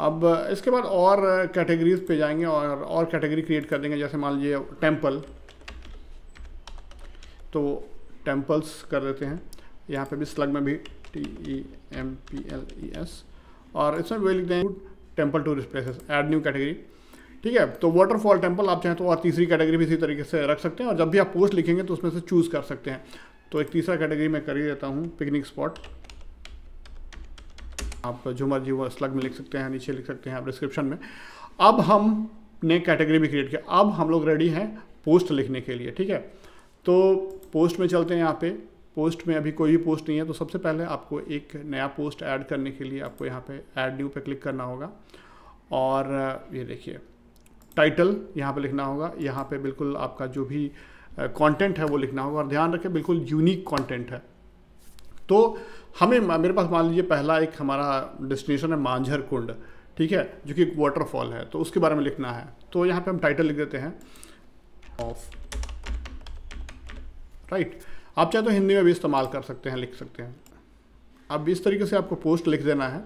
अब इसके बाद और कैटेगरीज पे जाएंगे और और कैटेगरी क्रिएट कर देंगे जैसे मान लीजिए टेम्पल तो टेम्पल्स कर देते हैं यहाँ पे भी स्लग में भी T E M P L E S और इसमें वे लिख दें temple tourist places add new category ठीक है तो वाटरफॉल टेम्पल आप चाहें तो और तीसरी कैटेगरी भी इसी तरीके से रख सकते हैं और जब भी आप पोस्ट लिखेंगे तो उसमें से चूज़ कर सकते हैं तो एक तीसरा कैटेगरी मैं कर ही देता हूँ पिकनिक स्पॉट आप जो मर्जी वो स्लग में लिख सकते हैं नीचे लिख सकते हैं आप डिस्क्रिप्शन में अब हम ने कैटेगरी भी क्रिएट किया अब हम लोग रेडी हैं पोस्ट लिखने के लिए ठीक है तो पोस्ट में चलते हैं यहाँ पे पोस्ट में अभी कोई भी पोस्ट नहीं है तो सबसे पहले आपको एक नया पोस्ट ऐड करने के लिए आपको यहाँ पे ऐड न्यू पे क्लिक करना होगा और ये देखिए टाइटल यहाँ पे लिखना होगा यहाँ पे बिल्कुल आपका जो भी कंटेंट है वो लिखना होगा और ध्यान रखें बिल्कुल यूनिक कॉन्टेंट है तो हमें मेरे पास मान लीजिए पहला एक हमारा डेस्टिनेशन है मांझर कुंड ठीक है जो कि एक वाटरफॉल है तो उसके बारे में लिखना है तो यहाँ पे हम टाइटल लिख देते हैं ऑफ राइट आप चाहे तो हिंदी में भी इस्तेमाल कर सकते हैं लिख सकते हैं अब इस तरीके से आपको पोस्ट लिख देना है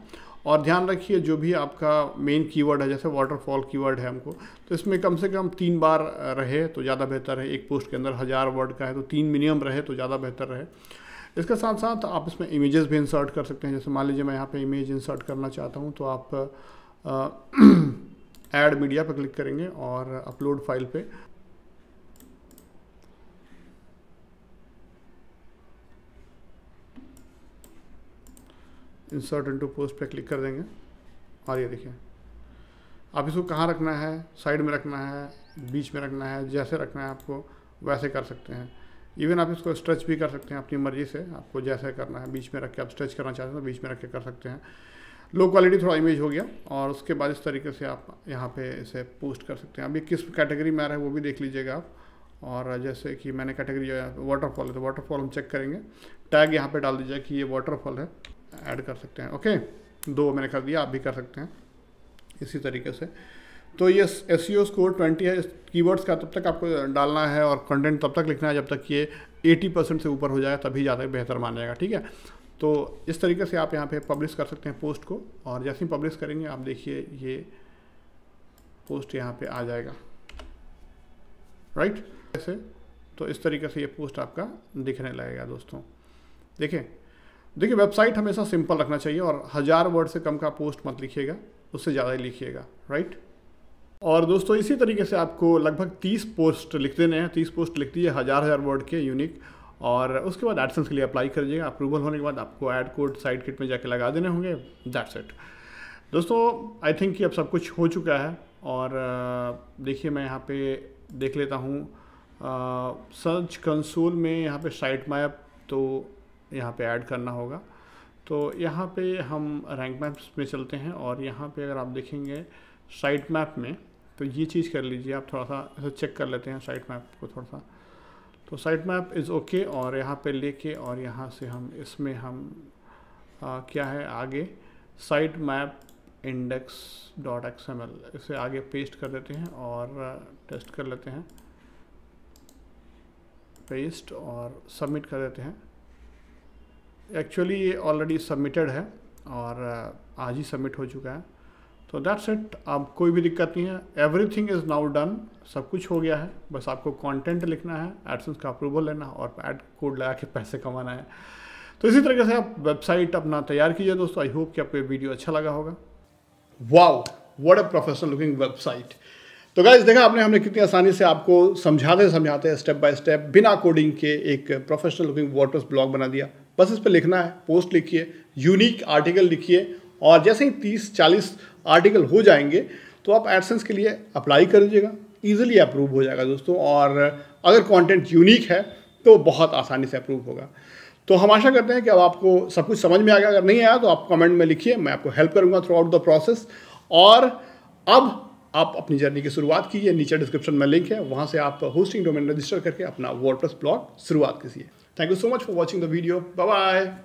और ध्यान रखिए जो भी आपका मेन कीवर्ड है जैसे वाटरफॉल कीवर्ड है हमको तो इसमें कम से कम तीन बार रहे तो ज़्यादा बेहतर है एक पोस्ट के अंदर हज़ार वर्ड का है तो तीन मिनिमम रहे तो ज़्यादा बेहतर रहे इसके साथ साथ आप इसमें इमेजेस भी इंसर्ट कर सकते हैं जैसे मान लीजिए मैं यहाँ पे इमेज इंसर्ट करना चाहता हूँ तो आप ऐड मीडिया पर क्लिक करेंगे और अपलोड फाइल पे इंसर्ट इनटू पोस्ट पे क्लिक कर देंगे और ये देखिए आप इसको कहाँ रखना है साइड में रखना है बीच में रखना है जैसे रखना है आपको वैसे कर सकते हैं इवन आप इसको स्ट्रेच भी कर सकते हैं अपनी मर्जी से आपको जैसा करना है बीच में रख के आप स्ट्रेच करना चाहते हैं तो बीच में रख के कर सकते हैं लो क्वालिटी थोड़ा इमेज हो गया और उसके बाद इस तरीके से आप यहाँ पे इसे पोस्ट कर सकते हैं अभी किस कैटेगरी में आ रहा है वो भी देख लीजिएगा आप और जैसे कि मैंने कैटेगरी जो है वाटरफॉल है तो वाटरफॉल हम चेक करेंगे टैग यहाँ पर डाल दीजिए कि ये वाटरफॉल है ऐड कर सकते हैं ओके दो मैंने कर दिया आप भी कर सकते हैं इसी तरीके से तो ये एस स्कोर ट्वेंटी है कीवर्ड्स का तब तक आपको डालना है और कंटेंट तब तक लिखना है जब तक ये एटी परसेंट से ऊपर हो जाए तभी ज़्यादा बेहतर माना जाएगा ठीक है तो इस तरीके से आप यहाँ पे पब्लिश कर सकते हैं पोस्ट को और जैसे ही पब्लिश करेंगे आप देखिए ये पोस्ट यहाँ पे आ जाएगा राइट ऐसे तो इस तरीके से ये पोस्ट आपका दिखने लगेगा दोस्तों देखिए देखिए वेबसाइट हमेशा सिंपल रखना चाहिए और हज़ार वर्ड से कम का पोस्ट मत लिखिएगा उससे ज़्यादा ही लिखिएगा राइट और दोस्तों इसी तरीके से आपको लगभग तीस पोस्ट लिख देने हैं तीस पोस्ट लिख दीजिए हज़ार हज़ार वर्ड के यूनिक और उसके बाद एडसेंस के लिए अप्लाई कर दीजिएगा अप्रूवल होने के बाद आपको एड कोड साइड किट में जाके लगा देने होंगे दैट्स इट दोस्तों आई थिंक कि अब सब कुछ हो चुका है और देखिए मैं यहाँ पे देख लेता हूँ सर्च कंसोल में यहाँ पे साइट मैप तो यहाँ पे ऐड करना होगा तो यहाँ पे हम रैंक मैप्स में चलते हैं और यहाँ पे अगर आप देखेंगे साइट मैप में तो ये चीज़ कर लीजिए आप थोड़ा सा चेक कर लेते हैं साइट मैप को थोड़ा सा तो साइट मैप इज़ ओके और यहाँ पे लेके और यहाँ से हम इसमें हम आ, क्या है आगे sitemap index dot X M L इसे आगे पेस्ट कर देते हैं और टेस्ट कर लेते हैं पेस्ट और सबमिट कर देते हैं एक्चुअली ये ऑलरेडी सबमिटेड है और आज ही सबमिट हो चुका है तो दैट्स इट आप कोई भी दिक्कत नहीं है एवरीथिंग इज़ नाउ डन सब कुछ हो गया है बस आपको कंटेंट लिखना है एडसेंस का अप्रूवल लेना और एड कोड लगा के पैसे कमाना है तो इसी तरीके से आप वेबसाइट अपना तैयार कीजिए दोस्तों आई होप कि आपको ये वीडियो अच्छा लगा होगा wow what a professional looking website तो गाइज देखा आपने हमने कितनी आसानी से आपको समझाते समझाते स्टेप बाय स्टेप बिना कोडिंग के एक प्रोफेशनल लुकिंग वॉटर्स ब्लॉग बना दिया बस इस पर लिखना है पोस्ट लिखिए यूनिक आर्टिकल लिखिए और जैसे ही 30 40 आर्टिकल हो जाएंगे तो आप एडसेंस के लिए अप्लाई कर दीजिएगा ईजिली अप्रूव हो जाएगा दोस्तों और अगर कॉन्टेंट यूनिक है तो बहुत आसानी से अप्रूव होगा तो हम आशा करते हैं कि अब आपको सब कुछ समझ में आ गया अगर नहीं आया तो आप कमेंट में लिखिए मैं आपको हेल्प करूंगा थ्रू आउट द प्रोसेस और अब आप अपनी जर्नी की शुरुआत कीजिए नीचे डिस्क्रिप्शन में लिंक है वहां से आप होस्टिंग डोमेन रजिस्टर करके अपना वर्ड ब्लॉग शुरुआत कीजिए thank you so much for watching the video bye